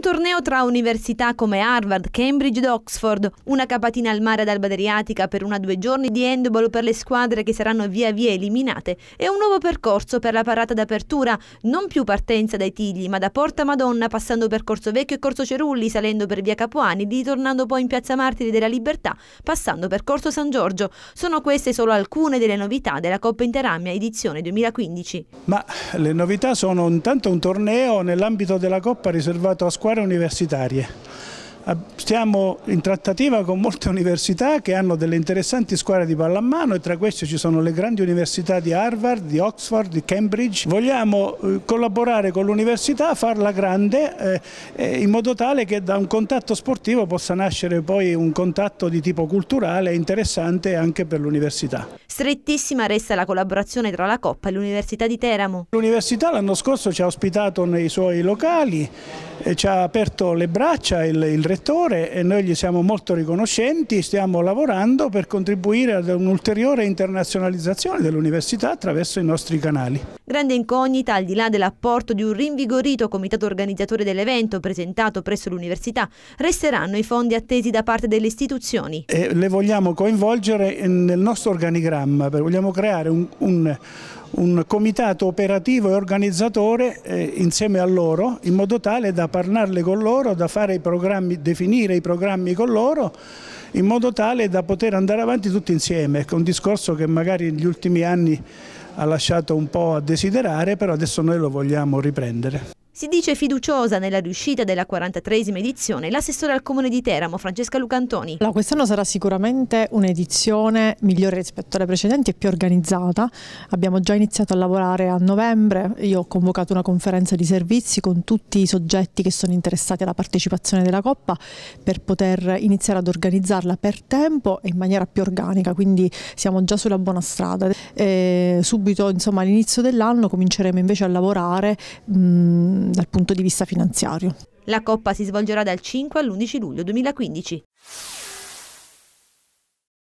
torneo tra università come Harvard, Cambridge ed Oxford, una capatina al mare ad Alba Adriatica per una due giorni di handball per le squadre che saranno via via eliminate e un nuovo percorso per la parata d'apertura, non più partenza dai Tigli ma da Porta Madonna passando per Corso Vecchio e Corso Cerulli, salendo per via Capuani, ritornando poi in Piazza Martiri della Libertà, passando per Corso San Giorgio. Sono queste solo alcune delle novità della Coppa Interamia edizione 2015. Ma le novità sono intanto un torneo nell'ambito della Coppa riservato a squadre scuole universitarie. Ah, stiamo in trattativa con molte università che hanno delle interessanti squadre di pallamano e tra queste ci sono le grandi università di Harvard, di Oxford, di Cambridge. Vogliamo eh, collaborare con l'università, farla grande eh, eh, in modo tale che da un contatto sportivo possa nascere poi un contatto di tipo culturale interessante anche per l'università. Strettissima resta la collaborazione tra la Coppa e l'Università di Teramo. L'università l'anno scorso ci ha ospitato nei suoi locali, eh, ci ha aperto le braccia il, il direttore e noi gli siamo molto riconoscenti, stiamo lavorando per contribuire ad un'ulteriore internazionalizzazione dell'università attraverso i nostri canali. Grande incognita, al di là dell'apporto di un rinvigorito comitato organizzatore dell'evento presentato presso l'università, resteranno i fondi attesi da parte delle istituzioni. E le vogliamo coinvolgere nel nostro organigramma, vogliamo creare un, un un comitato operativo e organizzatore eh, insieme a loro in modo tale da parlarle con loro, da i definire i programmi con loro in modo tale da poter andare avanti tutti insieme, è ecco, un discorso che magari negli ultimi anni ha lasciato un po' a desiderare, però adesso noi lo vogliamo riprendere. Si dice fiduciosa nella riuscita della 43esima edizione l'assessore al comune di Teramo, Francesca Lucantoni. Allora, quest'anno sarà sicuramente un'edizione migliore rispetto alle precedenti e più organizzata. Abbiamo già iniziato a lavorare a novembre, io ho convocato una conferenza di servizi con tutti i soggetti che sono interessati alla partecipazione della Coppa per poter iniziare ad organizzarla per tempo e in maniera più organica, quindi siamo già sulla buona strada. E subito all'inizio dell'anno cominceremo invece a lavorare mh, dal punto di vista finanziario. La Coppa si svolgerà dal 5 all'11 luglio 2015.